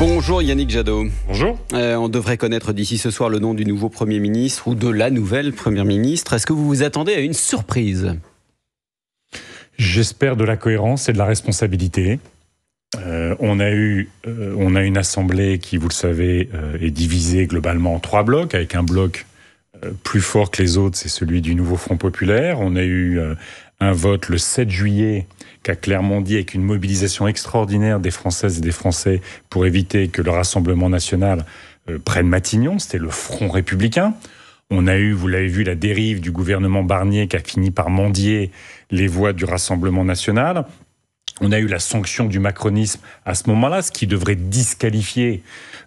Bonjour Yannick Jadot. Bonjour. Euh, on devrait connaître d'ici ce soir le nom du nouveau Premier ministre ou de la nouvelle Première ministre. Est-ce que vous vous attendez à une surprise J'espère de la cohérence et de la responsabilité. Euh, on a eu, euh, on a une assemblée qui, vous le savez, est divisée globalement en trois blocs, avec un bloc plus fort que les autres, c'est celui du nouveau Front populaire. On a eu un vote le 7 juillet qu'a clairement dit avec une mobilisation extraordinaire des Françaises et des Français pour éviter que le Rassemblement national euh, prenne Matignon, c'était le Front républicain. On a eu, vous l'avez vu, la dérive du gouvernement Barnier qui a fini par mendier les voix du Rassemblement national. On a eu la sanction du macronisme à ce moment-là, ce qui devrait disqualifier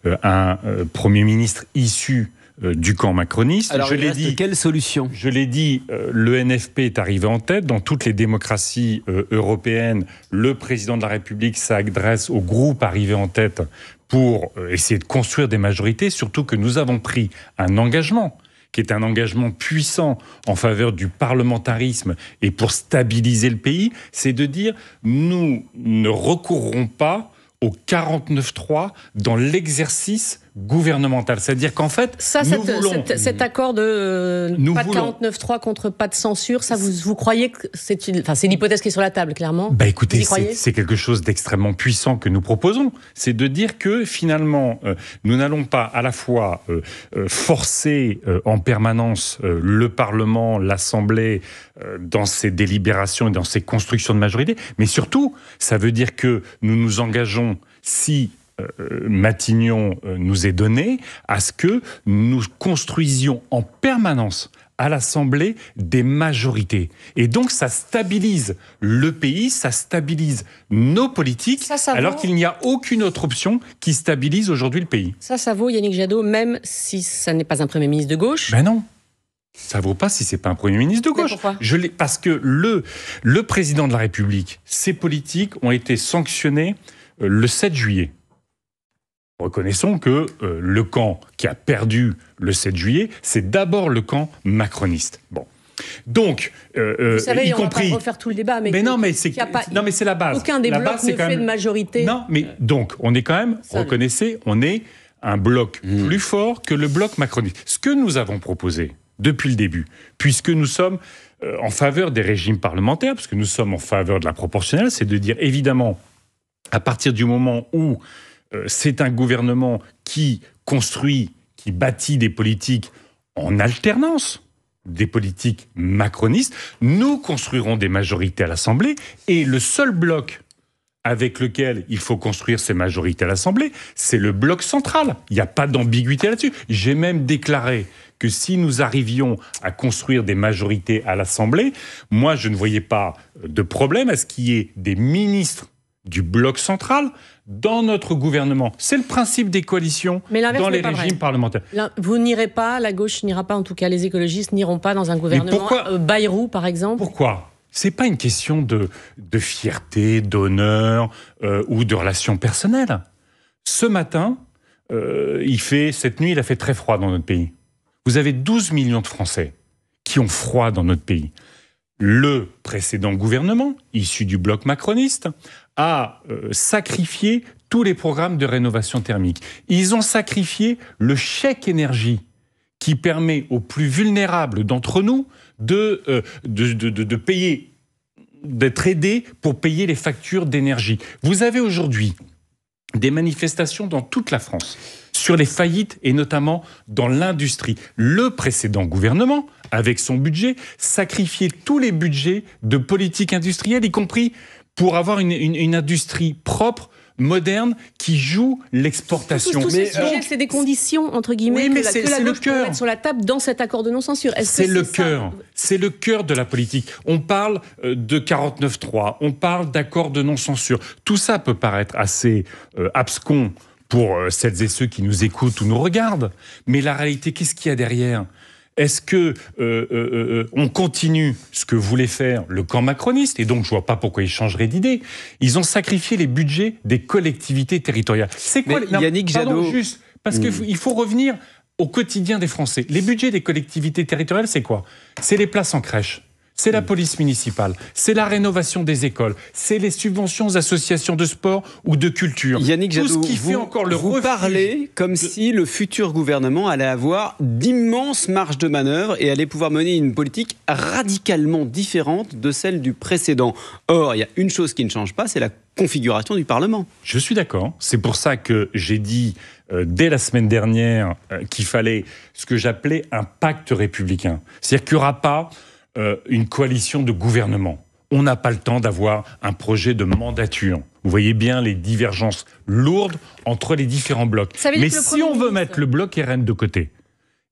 euh, un euh, Premier ministre issu euh, du camp macroniste. Alors, Quelle solution Je l'ai dit. Euh, le NFP est arrivé en tête dans toutes les démocraties euh, européennes. Le président de la République s'adresse au groupe arrivé en tête pour essayer de construire des majorités. Surtout que nous avons pris un engagement qui est un engagement puissant en faveur du parlementarisme et pour stabiliser le pays, c'est de dire nous ne recourrons pas au 49-3 dans l'exercice gouvernementale. C'est-à-dire qu'en fait, ça, cet accord de euh, pas de 49.3 contre pas de censure, ça vous, vous croyez que c'est une, enfin, c'est l'hypothèse qui est sur la table, clairement. Bah écoutez, c'est quelque chose d'extrêmement puissant que nous proposons. C'est de dire que finalement, euh, nous n'allons pas à la fois euh, forcer en permanence le Parlement, l'Assemblée dans ses délibérations et dans ses constructions de majorité, mais surtout, ça veut dire que nous nous engageons si euh, Matignon euh, nous est donné à ce que nous construisions en permanence à l'Assemblée des majorités. Et donc ça stabilise le pays, ça stabilise nos politiques, alors qu'il n'y a aucune autre option qui stabilise aujourd'hui le pays. Ça, ça vaut Yannick Jadot, même si ça n'est pas un Premier ministre de gauche Ben non. Ça vaut pas si c'est pas un premier ministre de gauche. Je parce que le, le président de la République, ses politiques ont été sanctionnées euh, le 7 juillet. Reconnaissons que euh, le camp qui a perdu le 7 juillet, c'est d'abord le camp macroniste. Bon. Donc, euh, euh Vous savez, y on compris. Va pas refaire tout le débat, mais. non, mais c'est non, mais c'est la base. Aucun des blocs fait de majorité. Non, mais donc, on est quand même. reconnaissez, on est un bloc mmh. plus fort que le bloc macroniste. Ce que nous avons proposé depuis le début, puisque nous sommes euh, en faveur des régimes parlementaires, puisque nous sommes en faveur de la proportionnelle, c'est de dire évidemment, à partir du moment où euh, c'est un gouvernement qui construit, qui bâtit des politiques en alternance des politiques macronistes. Nous construirons des majorités à l'Assemblée et le seul bloc avec lequel il faut construire ces majorités à l'Assemblée, c'est le bloc central. Il n'y a pas d'ambiguïté là-dessus. J'ai même déclaré que si nous arrivions à construire des majorités à l'Assemblée, moi je ne voyais pas de problème à ce qu'il y ait des ministres du bloc central dans notre gouvernement. C'est le principe des coalitions dans les régimes parlementaires. Vous n'irez pas, la gauche n'ira pas, en tout cas les écologistes n'iront pas dans un gouvernement. Pourquoi, euh, Bayrou, par exemple Pourquoi n'est pas une question de, de fierté, d'honneur euh, ou de relations personnelles. Ce matin, euh, il fait, cette nuit, il a fait très froid dans notre pays. Vous avez 12 millions de Français qui ont froid dans notre pays le précédent gouvernement, issu du bloc macroniste, a euh, sacrifié tous les programmes de rénovation thermique. Ils ont sacrifié le chèque énergie qui permet aux plus vulnérables d'entre nous de, euh, payer, d'être aidés pour payer les factures d'énergie. Vous avez aujourd'hui des manifestations dans toute la France sur les faillites et notamment dans l'industrie. Le précédent gouvernement, avec son budget, sacrifiait tous les budgets de politique industrielle, y compris pour avoir une, industrie propre moderne qui joue l'exportation. Euh, c'est des conditions entre guillemets mais que, la, le Mettre sur la table dans cet accord de non censure. C'est -ce le cœur, c'est le cœur de la politique. On parle euh, de 49.3, on parle d'accord de non censure. Tout ça peut paraître assez abscons euh, abscon pour celles et ceux qui nous écoutent ou nous regardent, mais la réalité, qu'est-ce qu'il y a derrière est-ce que euh, euh, euh, on continue ce que voulait faire le camp macroniste Et donc, je vois pas pourquoi ils changeraient d'idée. Ils ont sacrifié les budgets des collectivités territoriales. C'est quoi Yannick juste parce que qu'il hmm. faut revenir au quotidien des Français. Les budgets des collectivités territoriales, c'est quoi C'est les places en crèche c'est la mm. police municipale, c'est la rénovation des écoles, c'est les subventions aux associations de sport ou de culture. Yannick Jadot, Tout ce qui vous, fait encore le parlez comme si le futur gouvernement allait avoir d'immenses marges de manœuvre et allait pouvoir mener une politique radicalement différente de celle du précédent. Or, il y a une chose qui ne change pas, c'est la configuration du Parlement. Je suis d'accord. C'est pour ça que j'ai dit euh, dès la semaine dernière euh, qu'il fallait ce que j'appelais un pacte républicain. C'est-à-dire qu'il n'y aura pas euh, une coalition de gouvernement. On n'a pas le temps d'avoir un projet de mandature. Vous voyez bien les divergences lourdes entre les différents blocs. Mais si on veut mettre le bloc RN de côté,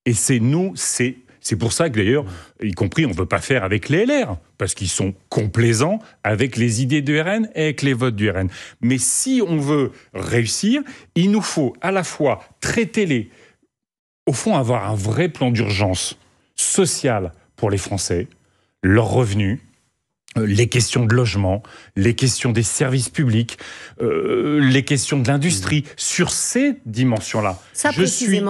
et c'est nous, c'est c'est pour ça que d'ailleurs, y compris, on ne veut pas faire avec les LR, parce qu'ils sont complaisants avec les idées du RN et avec les votes du RN. Mais si on veut réussir, il nous faut à la fois traiter les... Au fond, avoir un vrai plan d'urgence sociale, pour les Français, leurs revenus, euh, les questions de logement, les questions des services publics, euh, les questions de l'industrie, mmh. sur ces dimensions-là. je suis,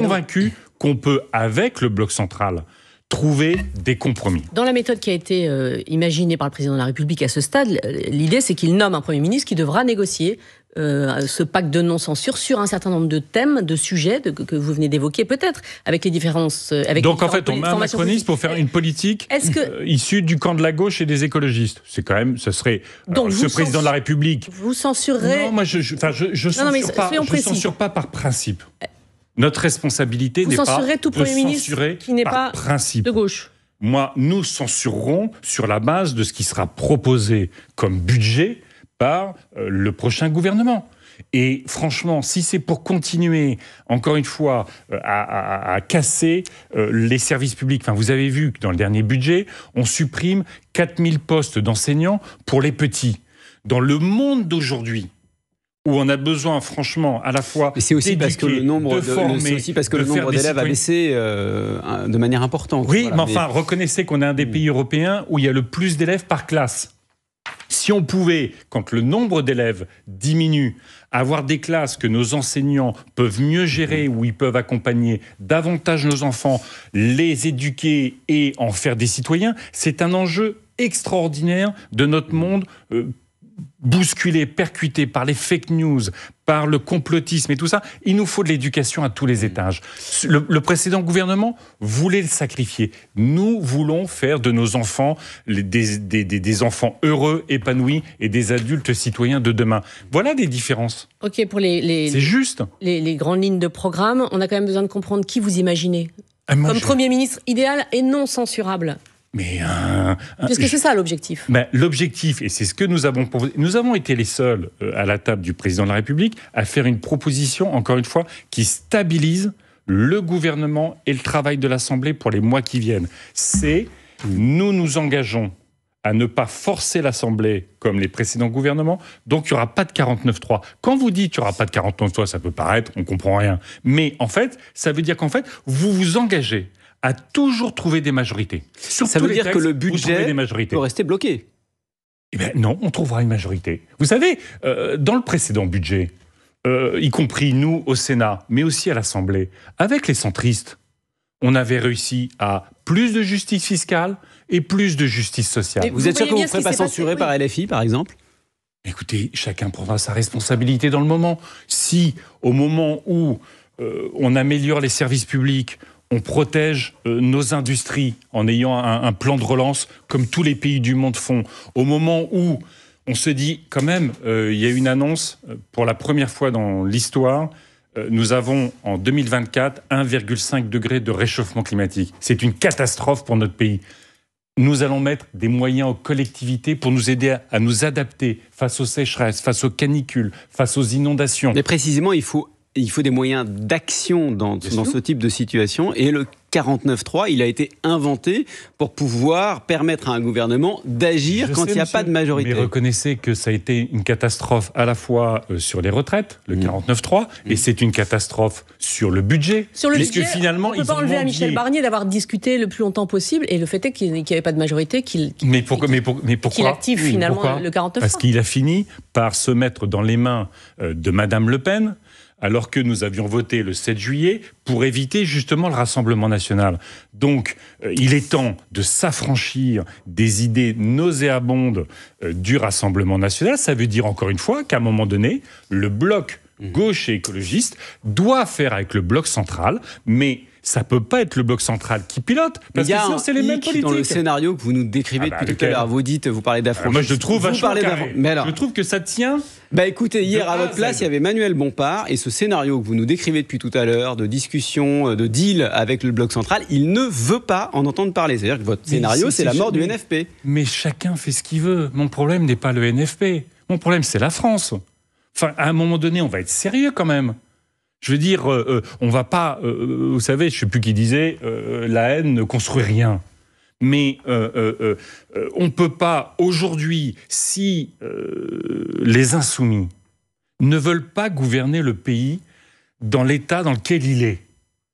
convaincu qu'on peut, avec le bloc central, trouver des compromis. Dans la méthode qui a été euh, imaginée par le président de la République à ce stade, l'idée c'est qu'il nomme un Premier ministre qui devra négocier euh, ce pacte de non-censure sur un certain nombre de thèmes, de sujets que vous venez d'évoquer peut-être, avec les différences. Euh, avec Donc en fait, on met un macronisme pour faire une politique euh, issue du camp de la gauche et des écologistes. C'est quand même, ce serait Donc ce président de la République. Vous censurez Non, moi je, ne censure, pas, par principe. Notre responsabilité n'est pas tout Premier ministre qui n'est pas principe. de gauche. Moi, nous censurerons sur la base de ce qui sera proposé comme budget par euh, le prochain gouvernement. Et franchement, si c'est pour continuer, encore une fois, euh, à, casser euh, les services publics, enfin, vous avez vu que dans le dernier budget, on supprime 4000 postes d'enseignants pour les petits. Dans le monde d'aujourd'hui, où on a besoin, franchement, à la fois. Mais c'est aussi parce que le nombre de, aussi parce que le nombre d'élèves a baissé de manière importante. Oui, mais enfin, reconnaissez qu'on est un des mm. pays européens où il y a le plus d'élèves par classe. Si on pouvait, quand le nombre d'élèves diminue, avoir des classes que nos enseignants peuvent mieux gérer, où ils peuvent accompagner davantage nos enfants, les éduquer et en faire des citoyens, c'est un enjeu extraordinaire de notre monde euh, bousculés, percutés par les fake news, par le complotisme et tout ça. Il nous faut de l'éducation à tous les étages. Le, précédent gouvernement voulait le sacrifier. Nous voulons faire de nos enfants des, enfants heureux, épanouis et des adultes citoyens de demain. Voilà des différences. Ok, pour les, c'est juste. Les, les grandes lignes de programme, on a quand même besoin de comprendre qui vous imaginez ah, comme Premier ministre idéal et non censurable mais un, hein, que hein, Puisque c'est ça l'objectif. Ben, l'objectif, et c'est ce que nous avons proposé, nous avons été les seuls euh, à la table du président de la République à faire une proposition, encore une fois, qui stabilise le gouvernement et le travail de l'Assemblée pour les mois qui viennent. C'est nous nous engageons à ne pas forcer l'Assemblée comme les précédents gouvernements, donc il n'y aura pas de 49-3. Quand vous dites qu'il n'y aura pas de 49-3, ça peut paraître, on comprend rien. Mais en fait, ça veut dire qu'en fait, vous vous engagez a toujours trouvé des majorités. ça veut dire que le budget peut rester bloqué. Eh bien non, on trouvera une majorité. Vous savez, euh, dans le précédent budget, euh, y compris nous au Sénat, mais aussi à l'Assemblée, avec les centristes, on avait réussi à plus de justice fiscale et plus de justice sociale. Vous, êtes sûr que vous ne serez pas censuré par LFI, par exemple Écoutez, chacun prendra sa responsabilité dans le moment. Si, au moment où euh, on améliore les services publics, on protège euh, nos industries en ayant un, plan de relance comme tous les pays du monde font. Au moment où on se dit quand même, euh, il y a une annonce euh, pour la première fois dans l'histoire. nous avons en 2024 1,5 degré de réchauffement climatique. C'est une catastrophe pour notre pays. Nous allons mettre des moyens aux collectivités pour nous aider à, à nous adapter face aux sécheresses, face aux canicules, face aux inondations. Mais précisément, il faut il faut des moyens d'action dans, ce type de situation. Et le 49-3, il a été inventé pour pouvoir permettre à un gouvernement d'agir quand il n'y a pas de majorité. Mais reconnaissez que ça a été une catastrophe à la fois euh, sur les retraites, le 49-3, mm. et mm. c'est une catastrophe sur le budget. Sur le budget, finalement, on ne peut pas enlever à Michel Barnier d'avoir discuté le plus longtemps possible, et le fait est qu'il n'y avait pas de majorité qu'il mais, mais, active finalement pourquoi le 3 Parce qu'il a fini par se mettre dans les mains euh, de Madame Le Pen, alors que nous avions voté le 7 juillet pour éviter justement le Rassemblement national. Donc, euh, il est temps de s'affranchir des idées nauséabondes euh, du Rassemblement national. Ça veut dire encore une fois qu'à un moment donné, le bloc mmh. gauche et écologiste doit faire avec le bloc central, mais ça peut pas être le bloc central qui pilote, parce que c'est les mêmes politiques. Dans le scénario que vous nous décrivez ah depuis bah, tout à l'heure, vous dites, vous parlez d'Afrique. Ah, moi je trouve vous parlez Mais je trouve que ça tient. Bah écoutez, hier à votre place, il y avait Manuel Bompard et ce scénario que vous nous décrivez depuis tout à l'heure de discussion, euh, de deal avec le bloc central, il ne veut pas en entendre parler. C'est-à-dire que votre scénario, c'est la mort du NFP. Mais chacun fait ce qu'il veut. Mon problème n'est pas le NFP. Mon problème, c'est la France. Enfin, à un moment donné, on va être sérieux quand même. Je veux dire, on euh, euh, on va pas. Euh, vous savez, je sais plus qui disait, la haine ne construit rien. Mais on ne peut pas aujourd'hui, si les insoumis ne veulent pas gouverner le pays dans l'état dans lequel il est,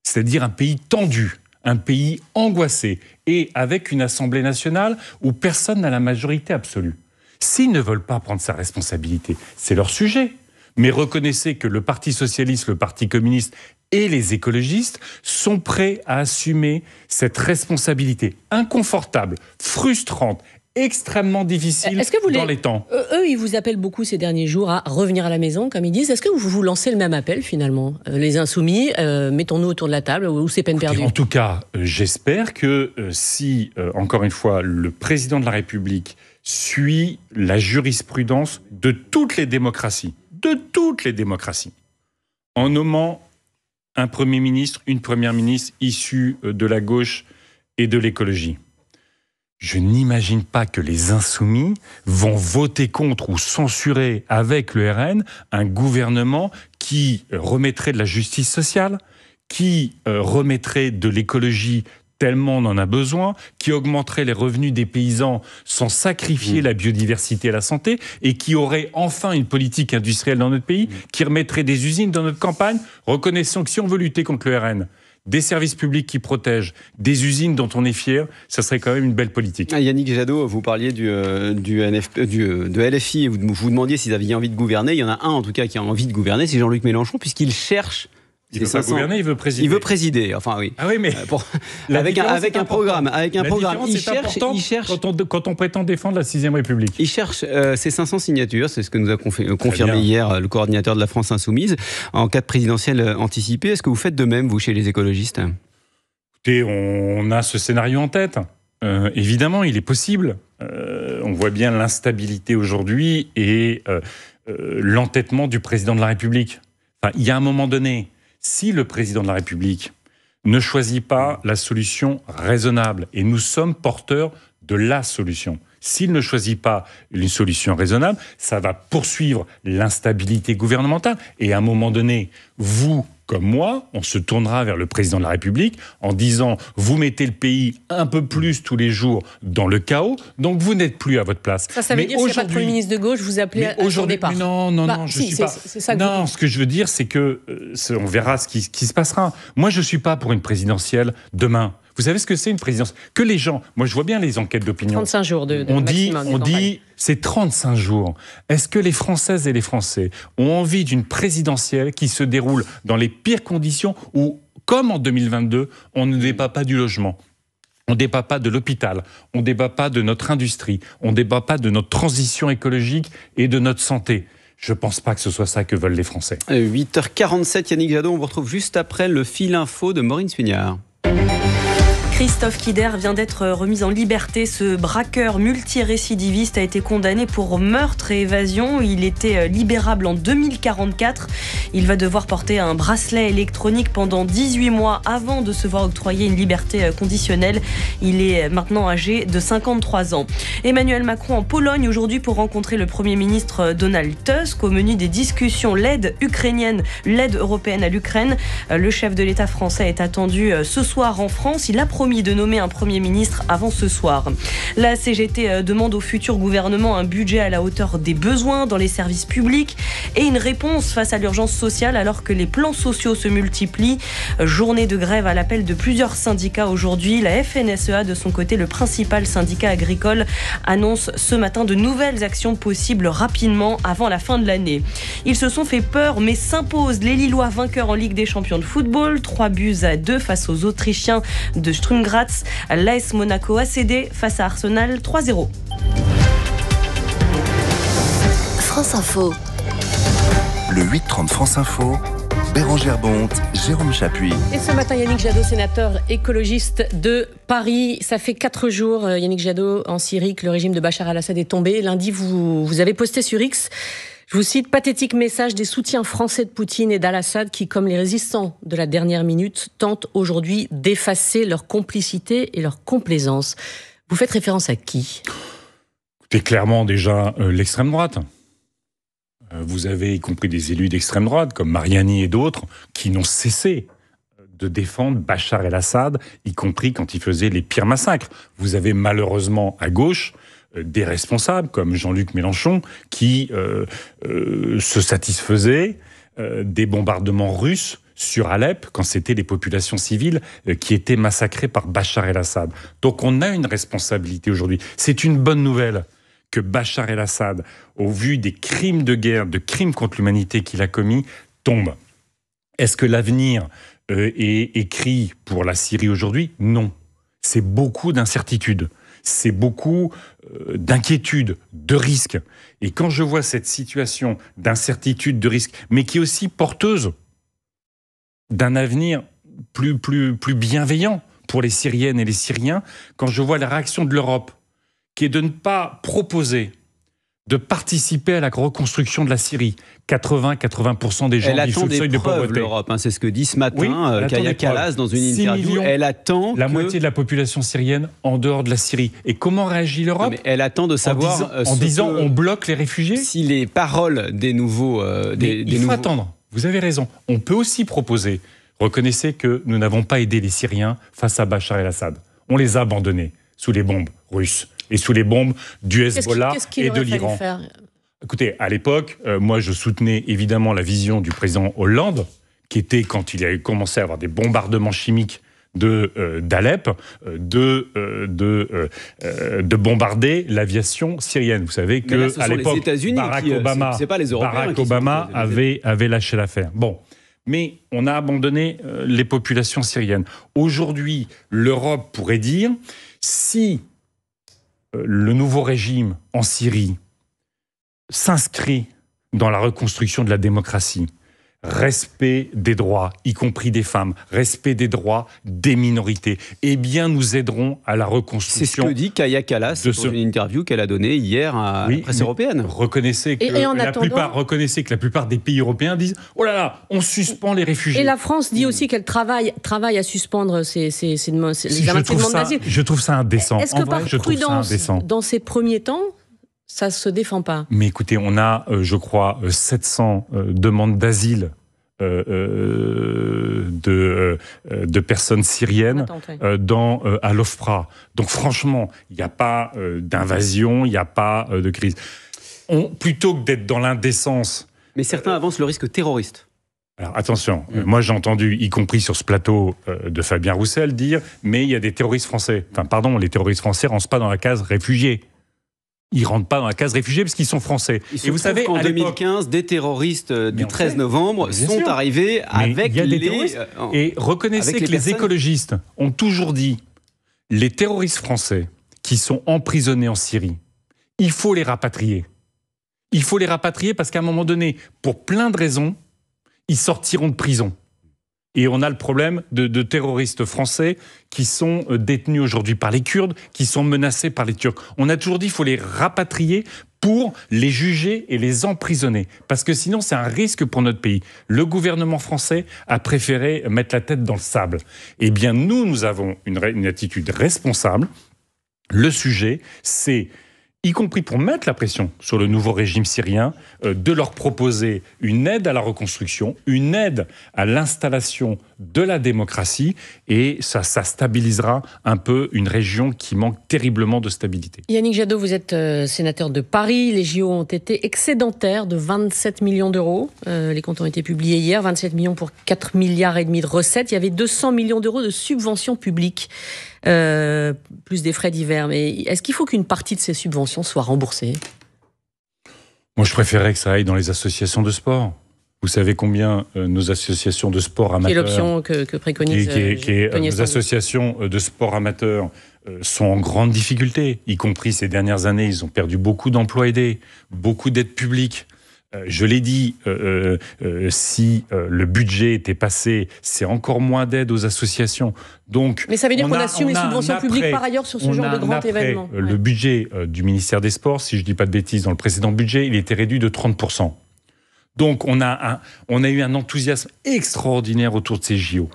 c'est-à-dire un pays tendu, un pays angoissé, et avec une Assemblée nationale où personne n'a la majorité absolue. S'ils ne veulent pas prendre sa responsabilité, c'est leur sujet mais reconnaissez que le Parti socialiste, le Parti communiste et les écologistes sont prêts à assumer cette responsabilité inconfortable, frustrante extrêmement difficile dans les, temps. Euh, eux, ils vous appellent beaucoup ces derniers jours à revenir à la maison, comme ils disent. Est-ce que vous vous lancez le même appel finalement euh, Les insoumis, euh, mettons-nous autour de la table, ou c'est peine perdue En tout cas, j'espère que si, encore une fois, le président de la République suit la jurisprudence de toutes les démocraties, de toutes les démocraties, en nommant un Premier ministre, une Première ministre issue euh, de la gauche et de l'écologie. Je n'imagine pas que les insoumis vont voter contre ou censurer avec le RN un gouvernement qui remettrait de la justice sociale, qui euh, remettrait de l'écologie tellement on en a besoin, qui augmenterait les revenus des paysans sans sacrifier mmh. la biodiversité et la santé, et qui aurait enfin une politique industrielle dans notre pays, mmh. qui remettrait des usines dans notre campagne. Reconnaissons que si on veut lutter contre le RN, des services publics qui protègent, des usines dont on est fier, ça serait quand même une belle politique. Ah, Yannick Jadot, vous parliez du, euh, euh, de LFI et vous vous demandiez s'ils avaient envie de gouverner. Il y en a un en tout cas qui a envie de gouverner, c'est Jean-Luc Mélenchon, puisqu'il cherche il veut il veut présider. Il veut présider, enfin oui. Ah oui, mais euh, avec, un, avec un programme, avec un programme, il cherche, il cherche. Quand on, quand on, prétend défendre la 6 République, il cherche euh, ses ces 500 signatures, c'est ce que nous a euh, confirmé hier le coordinateur de la France Insoumise en cas de présidentiel anticipé. Est-ce que vous faites de même vous chez les écologistes Écoutez, on a ce scénario en tête. évidemment, il est possible. on voit bien l'instabilité aujourd'hui et l'entêtement du président de la République. Enfin, il y a un moment donné, si le président de la République ne choisit pas la solution raisonnable, et nous sommes porteurs de la solution, s'il ne choisit pas une solution raisonnable, ça va poursuivre l'instabilité gouvernementale. Et à un moment donné, vous, comme moi, on se tournera vers le président de la République en disant vous mettez le pays un peu plus tous les jours dans le chaos, donc vous n'êtes plus à votre place. Ça, veut dire que ministre de gauche, vous appelez à son départ. Non, non, bah, non, je suis pas. non, ce que je veux dire, c'est que euh, on verra ce qui, qui se passera. Moi, je ne suis pas pour une présidentielle demain. Vous savez ce que c'est une présidence Que les gens, moi je vois bien les enquêtes d'opinion. 35 jours de, de on dit, on dit, c'est 35 jours. Est-ce que les Françaises et les Français ont envie d'une présidentielle qui se déroule dans les pires conditions où, comme en 2022, on ne débat pas du logement on ne débat pas de l'hôpital, on ne débat pas de notre industrie, on ne débat pas de notre transition écologique et de notre santé. Je ne pense pas que ce soit ça que veulent les Français. 8h47, euh, Yannick Jadot, on vous retrouve juste après le fil info de Maureen Suignard. Christophe Kider vient d'être remis en liberté. Ce braqueur multirécidiviste a été condamné pour meurtre et évasion. Il était euh, libérable en 2044. Il va devoir porter un bracelet électronique pendant 18 mois avant de se voir octroyer une liberté euh, conditionnelle. Il est euh, maintenant âgé de 53 ans. Emmanuel Macron en Pologne aujourd'hui pour rencontrer le Premier ministre Donald Tusk au menu des discussions l'aide ukrainienne, l'aide européenne à l'Ukraine. Le chef de l'État français est attendu ce soir en France. Il de nommer un Premier ministre avant ce soir. La CGT euh, demande au futur gouvernement un budget à la hauteur des besoins dans les services publics et une réponse face à l'urgence sociale alors que les plans sociaux se multiplient. Journée de grève à l'appel de plusieurs syndicats aujourd'hui. La FNSEA, de son côté, le principal syndicat agricole, annonce ce matin de nouvelles actions possibles rapidement avant la fin de l'année. Ils se sont fait peur mais s'imposent les Lillois vainqueurs en Ligue des champions de football. 3 buts à 2 face aux Autrichiens de Strum graz à L'AS Monaco a cédé face à Arsenal 3-0. France Info. Le 8-30 France Info. Bérangère Bonte, Jérôme Chapuis. Et ce matin, Yannick Jadot, sénateur écologiste de Paris. Ça fait quatre jours, euh, Yannick Jadot, en Syrie, que le régime de Bachar al-Assad est tombé. Lundi, vous, vous avez posté sur X je vous cite pathétique message des soutiens français de Poutine et d'Al-Assad qui, comme les résistants de la dernière minute, tentent aujourd'hui d'effacer leur complicité et leur complaisance. Vous faites référence à qui Écoutez, clairement déjà euh, l'extrême droite. Euh, vous avez y compris des élus d'extrême droite, comme Mariani et d'autres, qui n'ont cessé de défendre Bachar el-Assad, y compris quand il faisait les pires massacres. Vous avez malheureusement à gauche euh, des responsables comme Jean-Luc Mélenchon qui euh, euh, se satisfaisaient des bombardements russes sur Alep quand c'était les populations civiles qui étaient massacrées par Bachar el-Assad. Donc on a une responsabilité aujourd'hui. C'est une bonne nouvelle que Bachar el-Assad, au vu des crimes de guerre, de crimes contre l'humanité qu'il a commis, tombe. Est-ce que l'avenir est écrit pour la Syrie aujourd'hui Non. C'est beaucoup d'incertitudes c'est beaucoup euh, d'inquiétude, de risque. Et quand je vois cette situation d'incertitude, de risque, mais qui est aussi porteuse d'un avenir plus, plus, plus bienveillant pour les Syriennes et les Syriens, quand je vois la réaction de l'Europe, qui est de ne pas proposer de participer à la reconstruction de la Syrie. 80-80% des gens vivent sous le seuil de pauvreté. L'Europe, hein, c'est ce que dit ce matin euh, Kaya Kalas dans une interview. elle attend la moitié de la population syrienne en dehors de la Syrie. Et comment réagit l'Europe Elle attend de savoir. Euh, en disant, en disant on bloque les réfugiés. Si les paroles des nouveaux, euh, des, il faut attendre. Vous avez raison. On peut aussi proposer. Reconnaissez que nous n'avons pas aidé les Syriens face à Bachar el-Assad. On les a abandonnés sous les bombes russes et sous les bombes du Hezbollah -ce, quest -ce et de l'Iran. Écoutez, à l'époque, euh, moi je soutenais évidemment la vision du président Hollande, qui était quand il a commencé à avoir des bombardements chimiques de euh, d'Alep euh, de de bombarder l'aviation syrienne. Vous savez que à l'époque Barack Obama pas les Barack Obama avait avait lâché l'affaire. Bon. Mais on a abandonné les populations syriennes. Aujourd'hui, l'Europe pourrait dire si euh, le nouveau régime en Syrie s'inscrit dans la reconstruction de la démocratie respect des droits, y compris des femmes, respect des droits des minorités, eh bien nous aiderons à la reconstruction. C'est ce que dit Kaya Kallas dans une interview qu'elle a donnée hier à la presse européenne. Reconnaissez que, la plupart, reconnaissez que la plupart des pays européens disent « Oh là là, on suspend les réfugiés ». Et la France dit aussi qu'elle travaille, travaille à suspendre ces demandes d'asile. Je trouve ça indécent. Est-ce que par prudence, dans ces premiers temps, ça se défend pas. Mais écoutez, on a, euh, je crois, 700 euh, euh, demandes d'asile. de, de personnes syriennes dans, à l'OFPRA. Donc franchement, il n'y a pas d'invasion, il n'y a pas de crise. plutôt que d'être dans l'indécence... Mais certains avancent le risque terroriste. Alors attention, mm. moi j'ai entendu, y compris sur ce plateau de Fabien Roussel, dire mais il y a des terroristes français. Enfin pardon, les terroristes français ne rentrent pas dans la case réfugiés ils rentrent pas dans la case réfugiée parce qu'ils sont français. Et vous savez, en 2015, des terroristes euh, du 13 novembre sont arrivés euh, avec les Et reconnaissez que les écologistes ont toujours dit les terroristes français qui sont emprisonnés en Syrie, il faut les rapatrier. Il faut les rapatrier parce qu'à un moment donné, pour plein de raisons, ils sortiront de prison. Et on a le problème de, terroristes français qui sont euh, détenus aujourd'hui par les Kurdes, qui sont menacés par les Turcs. On a toujours dit qu'il faut les rapatrier pour les juger et les emprisonner. Parce que sinon, c'est un risque pour notre pays. Le gouvernement français a préféré mettre la tête dans le sable. Eh bien, nous, nous avons une, une attitude responsable. Le sujet, c'est y compris pour mettre la pression sur le nouveau régime syrien, euh, de leur proposer une aide à la reconstruction, une aide à l'installation de la démocratie, et ça, ça stabilisera un peu une région qui manque terriblement de stabilité. Yannick Jadot, vous êtes euh, sénateur de Paris, les JO ont été excédentaires de 27 millions d'euros, euh, les comptes ont été publiés hier, 27 millions pour 4 milliards et demi de recettes, il y avait 200 millions d'euros de subventions publiques. Euh, plus des frais divers. Mais est-ce qu'il faut qu'une partie de ces subventions soit remboursée Moi, je préférerais que ça aille dans les associations de sport. Vous savez combien euh, nos associations de sport amateurs. C'est l'option que, préconise. Qui, euh, associations de sport amateurs sont en grande difficulté, y compris ces dernières années. Ils ont perdu beaucoup d'emplois aidés, beaucoup d'aides publiques. Euh, je l'ai dit, euh, euh, si le budget était passé, c'est encore moins d'aide aux associations. Donc, Mais ça veut dire qu'on assume les subventions publiques par ailleurs sur ce genre de grand événement. Le budget du ministère des Sports, si je ne dis pas de bêtises, dans le précédent budget, il était réduit de 30%. Donc on a, on a eu un enthousiasme extraordinaire autour de ces JO.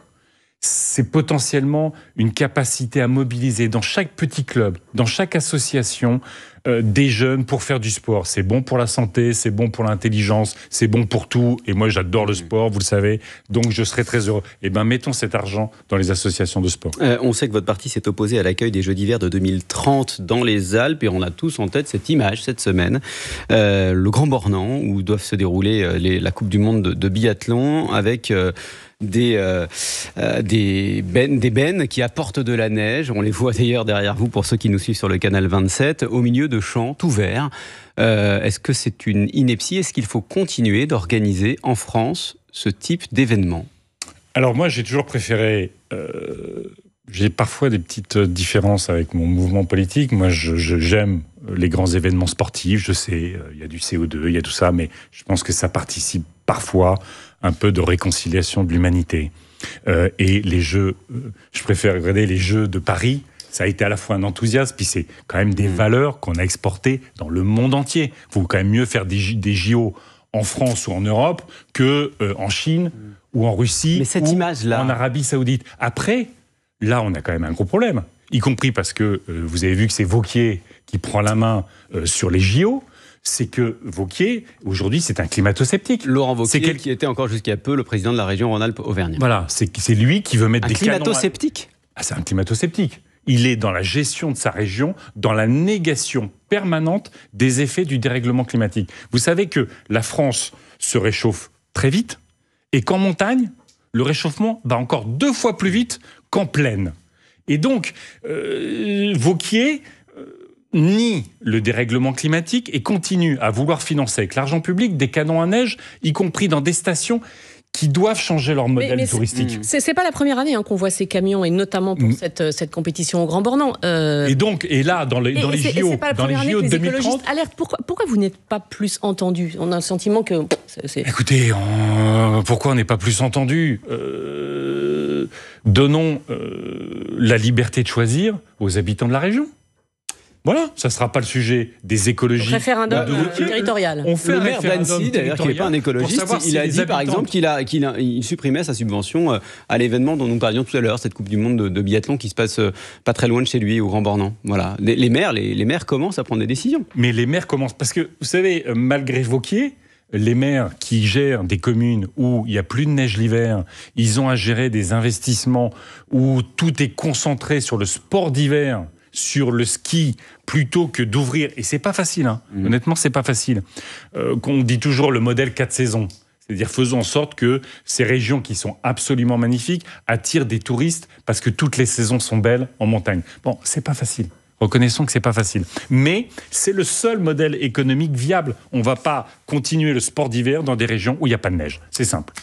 C'est potentiellement une capacité à mobiliser dans chaque petit club, dans chaque association, euh, des jeunes pour faire du sport. C'est bon pour la santé, c'est bon pour l'intelligence, c'est bon pour tout. Et moi, j'adore le sport, vous le savez. Donc, je serais très heureux. Eh bien, mettons cet argent dans les associations de sport. Euh, on sait que votre parti s'est opposé à l'accueil des Jeux d'hiver de 2030 dans les Alpes. Et on a tous en tête cette image cette semaine. Euh, le Grand Bornand, où doivent se dérouler la Coupe du Monde de biathlon, avec des, euh, euh, des, bennes, des qui apportent de la neige. On les voit d'ailleurs derrière vous pour ceux qui nous suivent sur le canal 27, au milieu de champs tout verts. Euh, est-ce que c'est une ineptie Est-ce qu'il faut continuer d'organiser en France ce type d'événement Alors moi, j'ai toujours préféré... j'ai parfois des petites différences avec mon mouvement politique. Moi, j'aime les grands événements sportifs. Je sais, il y a du CO2, il y a tout ça, mais je pense que ça participe parfois un peu de réconciliation de l'humanité. Euh, et les jeux, euh, je préfère regarder les jeux de Paris. Ça a été à la fois un enthousiasme, puis c'est quand même des mm. valeurs qu'on a exportées dans le monde entier. Il faut quand même mieux faire des, JO en France ou en Europe que euh, en Chine mm. ou en Russie cette ou image -là... en Arabie Saoudite. Après, là, on a quand même un gros problème, y compris parce que vous avez vu que c'est Vauquier qui prend la main sur les JO c'est que Vauquier, aujourd'hui, c'est un climato-sceptique. Laurent Vauquier, qui était encore jusqu'à peu le président de la région Rhône-Alpes-Auvergne. Voilà, c'est lui qui veut mettre des climato-sceptique ah, C'est un climato-sceptique. Il est dans la gestion de sa région, dans la négation permanente des effets du dérèglement climatique. Vous savez que la France se réchauffe très vite et qu'en montagne, le réchauffement va encore deux fois plus vite qu'en plaine. Et donc, euh, Vauquier ni le dérèglement climatique et continue à vouloir financer avec l'argent public des canons à neige, y compris dans des stations qui doivent changer leur modèle touristique. C'est pas la première année hein, qu'on voit ces camions et notamment pour mm. euh, cette, compétition au Grand Bornand. Euh. Et donc, et là, dans les, dans les JO, dans les JO alerte. Pourquoi, pourquoi vous n'êtes pas plus entendu On a le sentiment que. Écoutez, pourquoi on n'est pas plus entendu euh, Donnons la liberté de choisir aux habitants de la région. Voilà, ça ne sera pas le sujet des écologistes. Référendum territorial. On fait le maire d'Annecy, d'ailleurs, qui n'est pas un écologiste, il, a dit par exemple qu'il a, supprimait sa subvention euh, à l'événement dont nous parlions tout à l'heure, cette Coupe du Monde de, biathlon qui se passe euh, pas très loin de chez lui, au Grand Bornand. Voilà, les, maires, les, maires commencent à prendre des décisions. Mais les maires commencent parce que vous savez, euh, malgré Vauquier, les maires qui gèrent des communes où il n'y a plus de neige l'hiver, ils ont à gérer des investissements où tout est concentré sur le sport d'hiver sur le ski plutôt que d'ouvrir. Et c'est pas facile, hein. mmh. honnêtement, c'est pas facile. Euh, qu'on dit toujours le modèle quatre saisons. C'est-à-dire faisons en sorte que ces régions qui sont absolument magnifiques attirent des touristes parce que toutes les saisons sont belles en montagne. Bon, c'est pas facile. Reconnaissons que c'est pas facile. Mais c'est le seul modèle économique viable. On va pas continuer le sport d'hiver dans des régions où il n'y a pas de neige. C'est simple.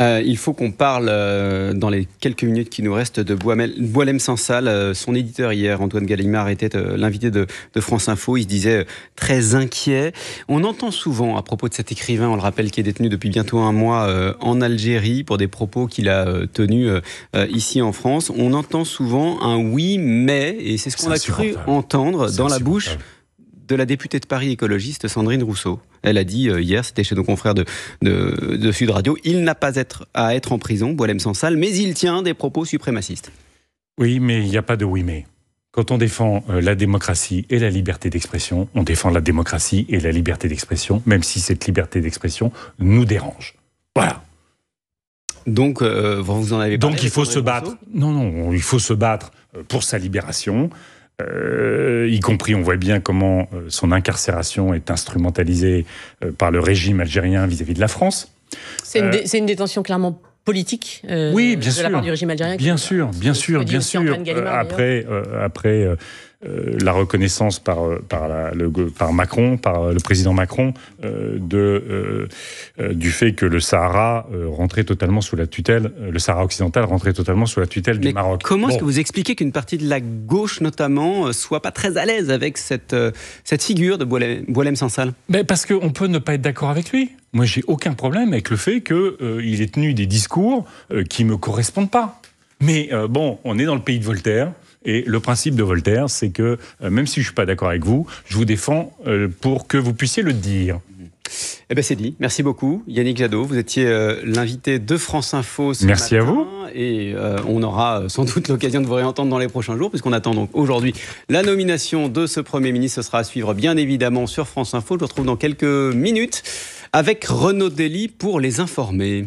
Euh, il faut qu'on parle, euh, dans les quelques minutes qui nous restent, de Boilem Sansal. Euh, son éditeur hier, Antoine Gallimard, était l'invité de, de, France Info. Il se disait très inquiet. On entend souvent, à propos de cet écrivain, on le rappelle, qui est détenu depuis bientôt un mois en Algérie pour des propos qu'il a tenus ici en France, on entend souvent un oui, mais, et c'est ce qu'on a cru entendre dans la bouche de la députée de Paris écologiste Sandrine Rousseau. Elle a dit euh, hier, c'était chez nos confrères de, Sud Radio, il n'a pas à être en prison, Boilem Sansal, mais il tient des propos suprémacistes. Oui, mais il n'y a pas de oui mais. Quand on défend euh, la démocratie et la liberté d'expression, on défend la démocratie et la liberté d'expression, même si cette liberté d'expression nous dérange. Voilà. Donc, euh, vous en avez parlé, Donc, il faut se battre. Non, non, il faut se battre pour sa libération, euh, y compris on voit bien comment euh, son incarcération est instrumentalisée euh, par le régime algérien vis-à-vis de la France. C'est une, détention clairement politique oui, bien sûr. la part du régime algérien. Bien sûr, bien sûr, bien sûr. Après, après euh, la reconnaissance par, euh, le, Macron, par euh, le président Macron, du fait que le Sahara rentrait totalement sous la tutelle, le Sahara occidental rentrait totalement sous la tutelle du Maroc. Comment est-ce que vous expliquez qu'une partie de la gauche, notamment, soit pas très à l'aise avec cette, figure de Boilem, Sansal Parce qu'on peut ne pas être d'accord avec lui. Moi, j'ai aucun problème avec le fait qu'il il ait tenu des discours qui ne me correspondent pas. Mais bon, on est dans le pays de Voltaire. Et le principe de Voltaire, c'est que euh, même si je ne suis pas d'accord avec vous, je vous défends euh, pour que vous puissiez le dire. Eh bien, c'est dit. Merci beaucoup, Yannick Jadot. Vous étiez euh, l'invité de France Info ce Merci à vous. Et on aura sans doute l'occasion de vous réentendre dans les prochains jours, puisqu'on attend donc aujourd'hui la nomination de ce Premier ministre. Ce sera à suivre, bien évidemment, sur France Info. Je vous retrouve dans quelques minutes avec Renaud Dely pour les informer.